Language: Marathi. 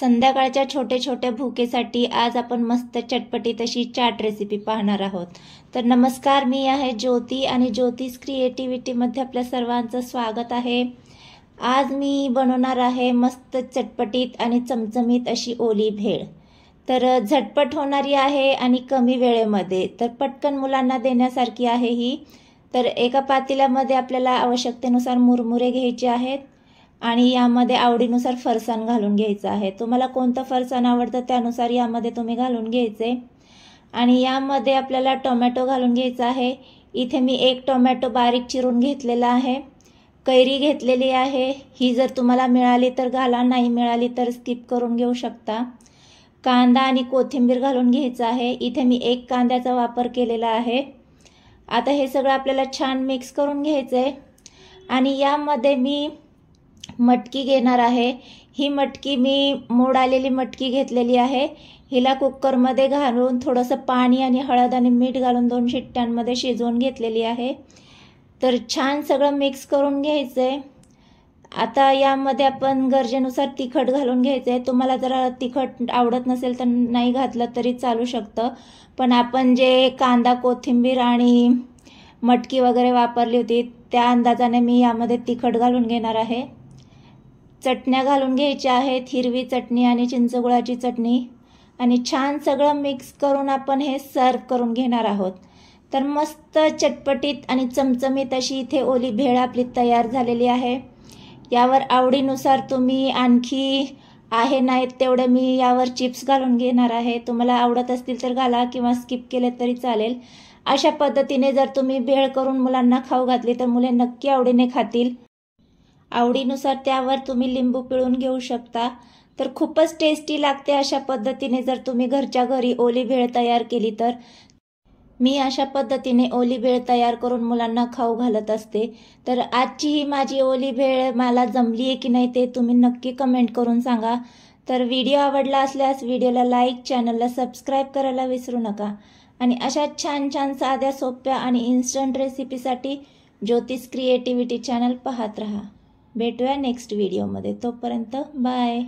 संध्याकाळच्या छोट्या छोट्या भूकेसाठी आज आपण मस्त चटपटीत अशी चाट रेसिपी पाहणार आहोत तर नमस्कार मी आहे ज्योती आणि ज्योतिष क्रिएटिव्हिटीमध्ये आपल्या सर्वांचं स्वागत आहे आज मी बनवणार आहे मस्त चटपटीत आणि चमचमीत अशी ओली भेळ तर झटपट होणारी आहे आणि कमी वेळेमध्ये तर पटकन मुलांना देण्यासारखी आहे ही तर एका पातेल्यामध्ये आपल्याला आवश्यकतेनुसार मुरमुरे घ्यायचे आहेत आणि यामध्ये आवडीनुसार फरसाण घालून घ्यायचं आहे तुम्हाला कोणतं फरसाण आवडतं त्यानुसार यामध्ये तुम्ही घालून घ्यायचे आणि यामध्ये आपल्याला टोमॅटो घालून घ्यायचा आहे इथे मी एक टोमॅटो बारीक चिरून घेतलेला आहे कैरी घेतलेली आहे ही जर तुम्हाला मिळाली तर घाला नाही मिळाली तर स्किप करून घेऊ शकता कांदा आणि कोथिंबीर घालून घ्यायचं आहे इथे मी एक कांद्याचा वापर केलेला आहे आता हे सगळं आपल्याला छान मिक्स करून घ्यायचं आहे आणि यामध्ये मी मटकी घेणार आहे ही मटकी मी मोड आलेली मटकी घेतलेली आहे हिला कुकरमध्ये घालून थोडंसं पाणी आणि हळद आणि मीठ घालून दोन शिट्ट्यांमध्ये शिजवून घेतलेली आहे तर छान सगळं मिक्स करून घ्यायचं आहे आता यामध्ये आपण गरजेनुसार तिखट घालून घ्यायचं आहे तुम्हाला जर तिखट आवडत नसेल तर नाही घातलं तरी चालू शकतं पण आपण जे कांदा कोथिंबीर आणि मटकी वगैरे वापरली होती त्या अंदाजाने मी यामध्ये तिखट घालून घेणार आहे चटण्या घालून घ्यायच्या आहेत हिरवी चटणी आणि चिंचगुळाची चटणी आणि छान सगळं मिक्स करून आपण हे सर्व करून घेणार आहोत तर मस्त चटपटीत आणि चमचमीत अशी इथे ओली भेळ आपली तयार झालेली आहे यावर आवडीनुसार तुम्ही आणखी आहे नाहीत तेवढे मी यावर चिप्स घालून घेणार आहे तुम्हाला आवडत असतील तर घाला किंवा स्किप केले तरी चालेल अशा पद्धतीने जर तुम्ही भेळ करून मुलांना खाऊ घातली तर मुले नक्की आवडीने खातील आवडीनुसार त्यावर तुम्ही लिंबू पिळून घेऊ शकता तर खूपच टेस्टी लागते अशा पद्धतीने जर तुम्ही घरच्या घरी ओली भेळ तयार केली तर मी अशा पद्धतीने ओली भेळ तयार करून मुलांना खाऊ घालत असते तर आजची ही माझी ओली भेळ मला जमली आहे की नाही ते तुम्ही नक्की कमेंट करून सांगा तर व्हिडिओ आवडला असल्यास व्हिडिओला लाईक चॅनलला सबस्क्राईब करायला विसरू नका आणि अशा छान छान साध्या सोप्या आणि इन्स्टंट रेसिपीसाठी ज्योतिष क्रिएटिव्हिटी चॅनल पाहत रहा भेटूया नेक्स्ट व्हिडिओमध्ये तोपर्यंत बाय